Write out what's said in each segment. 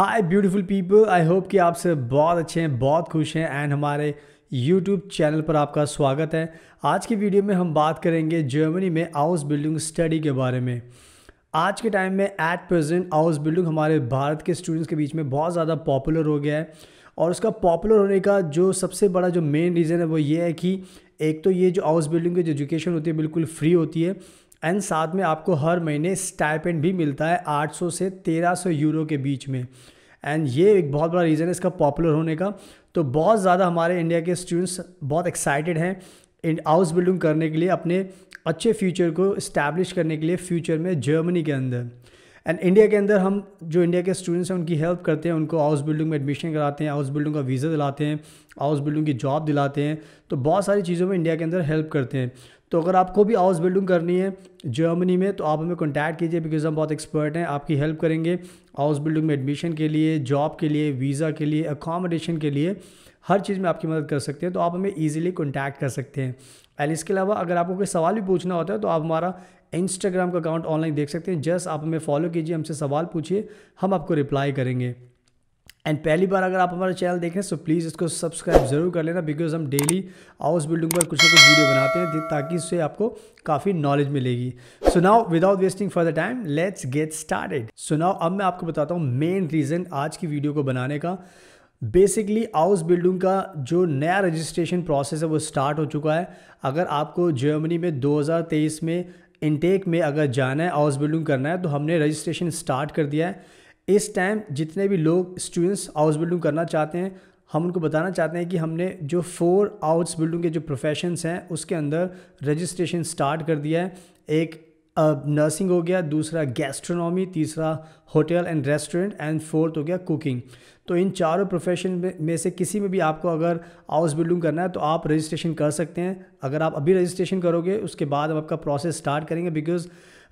hi beautiful people I hope कि आप सब बहुत अच्छे हैं बहुत खुश हैं एंड हमारे यूट्यूब चैनल पर आपका स्वागत है आज की वीडियो में हम बात करेंगे जर्मनी में हाउस बिल्डिंग स्टडी के बारे में आज के टाइम में एट प्रेजेंट हाउस बिल्डिंग हमारे भारत के स्टूडेंट्स के बीच में बहुत ज़्यादा पॉपुलर हो गया है और उसका पॉपुलर होने का जो सबसे बड़ा जो मेन रीज़न है वो ये है कि एक तो ये जो हाउस बिल्डिंग की जो एजुकेशन होती है बिल्कुल फ्री होती है एंड साथ में आपको हर महीने स्टाइपेंड भी मिलता है 800 से 1300 यूरो के बीच में एंड ये एक बहुत बड़ा रीज़न है इसका पॉपुलर होने का तो बहुत ज़्यादा हमारे इंडिया के स्टूडेंट्स बहुत एक्साइटेड हैं इन हाउस बिल्डिंग करने के लिए अपने अच्छे फ्यूचर को इस्टेब्लिश करने के लिए फ्यूचर में जर्मनी के अंदर एंड इंडिया के अंदर हम जो इंडिया के स्टूडेंट्स हैं उनकी हेल्प करते हैं उनको हाउस बिल्डिंग में एडमिशन कराते हैं हाउस बिल्डिंग का वीज़ा दिलाते हैं हाउस बिल्डिंग की जॉब दिलाते हैं तो बहुत सारी चीज़ों में इंडिया के अंदर हेल्प करते हैं तो अगर आपको भी हाउस बिल्डिंग करनी है जर्मनी में तो आप हमें कॉन्टैक्ट कीजिए बिकॉज हम बहुत एक्सपर्ट हैं आपकी हेल्प करेंगे हाउस बिल्डिंग में एडमिशन के लिए जॉब के लिए वीज़ा के लिए अकोमोडेशन के लिए हर चीज़ में आपकी मदद कर सकते हैं तो आप हमें ईजिली कॉन्टैक्ट कर सकते हैं एंड इसके अलावा अगर आपको कोई सवाल भी पूछना होता है तो आप हमारा इंस्टाग्राम का अकाउंट ऑनलाइन देख सकते हैं जस्ट आप हमें फॉलो कीजिए हमसे सवाल पूछिए हम आपको रिप्लाई करेंगे एंड पहली बार अगर आप हमारा चैनल देखें तो प्लीज़ इसको सब्सक्राइब ज़रूर कर लेना बिकॉज हम डेली हाउस बिल्डिंग पर कुछ ना कुछ वीडियो बनाते हैं ताकि इससे आपको काफ़ी नॉलेज मिलेगी so now without wasting for the time let's get started so now अब मैं आपको बताता हूँ मेन रीज़न आज की वीडियो को बनाने का बेसिकली हाउस बिल्डिंग का जो नया रजिस्ट्रेशन प्रोसेस है वो स्टार्ट हो चुका है अगर आपको जर्मनी में 2023 में इनटेक में अगर जाना है हाउस बिल्डिंग करना है तो हमने रजिस्ट्रेशन स्टार्ट कर दिया है इस टाइम जितने भी लोग स्टूडेंट्स हाउस बिल्डिंग करना चाहते हैं हम उनको बताना चाहते हैं कि हमने जो फोर आउट्स बिल्डिंग के जो प्रोफेशंस हैं उसके अंदर रजिस्ट्रेशन स्टार्ट कर दिया है एक नर्सिंग हो गया दूसरा गैस्ट्रोनॉमी तीसरा hotel and restaurant and fourth हो गया कुकिंग तो इन चारों प्रोफेशन में से किसी में भी आपको अगर हाउस बिल्डिंग करना है तो आप रजिस्ट्रेशन कर सकते हैं अगर आप अभी रजिस्ट्रेशन करोगे उसके बाद आपका प्रोसेस स्टार्ट करेंगे बिकॉज़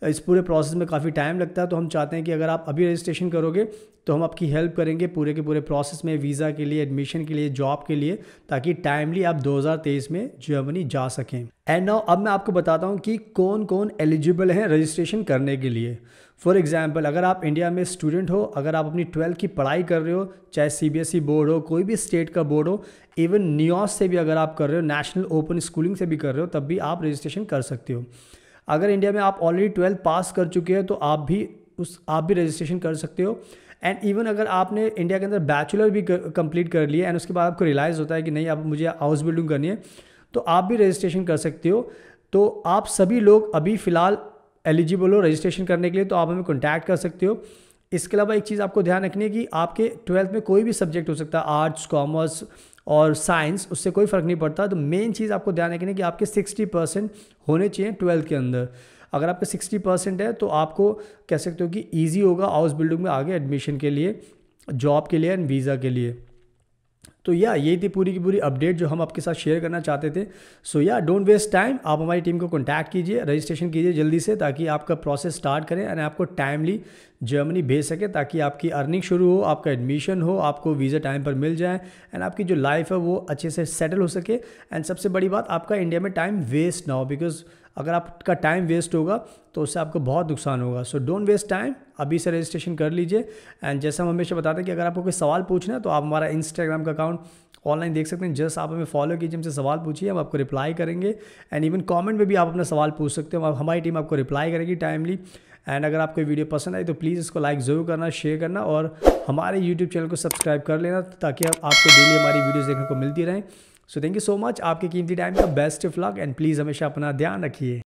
इस पूरे प्रोसेस में काफ़ी टाइम लगता है तो हम चाहते हैं कि अगर आप अभी रजिस्ट्रेशन करोगे तो हम आपकी हेल्प करेंगे पूरे के पूरे प्रोसेस में वीज़ा के लिए एडमिशन के लिए जॉब के लिए ताकि टाइमली आप 2023 में जर्मनी जा सकें एंड नाउ अब मैं आपको बताता हूँ कि कौन कौन एलिजिबल हैं रजिस्ट्रेशन करने के लिए फॉर एग्ज़ाम्पल अगर आप इंडिया में स्टूडेंट हो अगर आप अपनी ट्वेल्थ की पढ़ाई कर रहे हो चाहे सी बोर्ड e हो कोई भी स्टेट का बोर्ड हो इवन न्यूयॉर्क से भी अगर आप कर रहे हो नेशनल ओपन स्कूलिंग से भी कर रहे हो तब भी आप रजिस्ट्रेशन कर सकते हो अगर इंडिया में आप ऑलरेडी ट्वेल्थ पास कर चुके हैं तो आप भी उस आप भी रजिस्ट्रेशन कर सकते हो एंड इवन अगर आपने इंडिया के अंदर बैचलर भी कंप्लीट कर लिया एंड उसके बाद आपको रियलाइज़ होता है कि नहीं अब मुझे हाउस बिल्डिंग करनी है तो आप भी रजिस्ट्रेशन कर सकते हो तो आप सभी लोग अभी फ़िलहाल एलिजिबल हो रजिस्ट्रेशन करने के लिए तो आप हमें कॉन्टैक्ट कर सकते हो इसके अलावा एक चीज़ आपको ध्यान रखनी है कि आपके ट्वेल्थ में कोई भी सब्जेक्ट हो सकता है आर्ट्स कॉमर्स और साइंस उससे कोई फ़र्क नहीं पड़ता तो मेन चीज़ आपको ध्यान रखना कि आपके सिक्सटी परसेंट होने चाहिए ट्वेल्थ के अंदर अगर आपके सिक्सटी परसेंट है तो आपको कह सकते हो कि ईजी होगा हाउस बिल्डिंग में आगे एडमिशन के लिए जॉब के लिए एंड वीज़ा के लिए तो या ये थी पूरी की पूरी अपडेट जो हम आपके साथ शेयर करना चाहते थे सो या डोंट वेस्ट टाइम आप हमारी टीम को कॉन्टैक्ट कीजिए रजिस्ट्रेशन कीजिए जल्दी से ताकि आपका प्रोसेस स्टार्ट करें एंड आपको टाइमली जर्मनी भेज सके ताकि आपकी अर्निंग शुरू हो आपका एडमिशन हो आपको वीज़ा टाइम पर मिल जाए एंड आपकी जो लाइफ है वो अच्छे से सेटल हो सके एंड सबसे बड़ी बात आपका इंडिया में टाइम वेस्ट ना हो बिकॉज अगर आपका टाइम वेस्ट होगा तो उससे आपको बहुत नुकसान होगा सो डोंट वेस्ट टाइम अभी से रजिस्ट्रेशन कर लीजिए एंड जैसे हम हमेशा बताते हैं कि अगर आपको कोई सवाल पूछना है तो आप हमारा इंस्टाग्राम का अकाउंट ऑनलाइन देख सकते हैं जस्ट आप हमें फॉलो कीजिए हमसे सवाल पूछिए हम आपको रिप्लाई करेंगे एंड इवन कॉमेंट में भी आप अपना सवाल पूछ सकते हो हमारी टीम आपको रिप्लाई करेगी टाइमली एंड अगर आपको वीडियो पसंद आई तो प्लीज़ इसको लाइक ज़रूर करना शेयर करना और हमारे यूट्यूब चैनल को सब्सक्राइब कर लेना ताकि आपको डेली हमारी वीडियोज़ देखने को मिलती रहें so thank you so much आपके कीमती टाइम का best of luck and please हमेशा अपना ध्यान रखिए